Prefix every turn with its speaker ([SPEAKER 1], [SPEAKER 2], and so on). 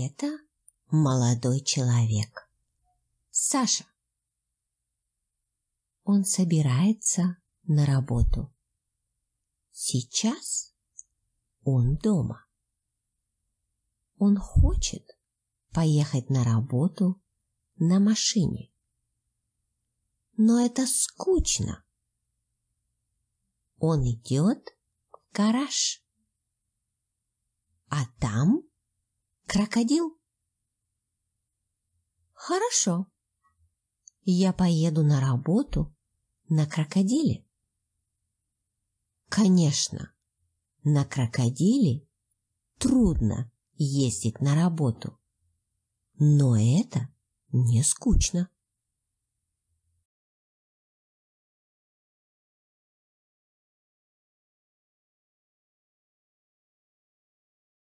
[SPEAKER 1] Это молодой человек.
[SPEAKER 2] Саша. Он собирается на работу. Сейчас он дома. Он хочет поехать на работу на машине. Но это скучно. Он идет в гараж. Крокодил? Хорошо. Я поеду на работу на крокодиле. Конечно, на крокодиле трудно ездить на работу, но это не
[SPEAKER 3] скучно.